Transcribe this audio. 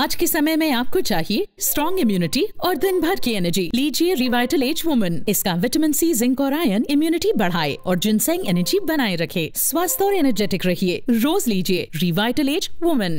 आज के समय में आपको चाहिए स्ट्रॉन्ग इम्यूनिटी और दिन भर की एनर्जी लीजिए रिवाइटल एज वुमन इसका विटामिन सी जिंक और आयन इम्यूनिटी बढ़ाए और जिनसेंग एनर्जी बनाए रखे स्वस्थ और एनर्जेटिक रहिए रोज लीजिए रिवाइटल एज वुमन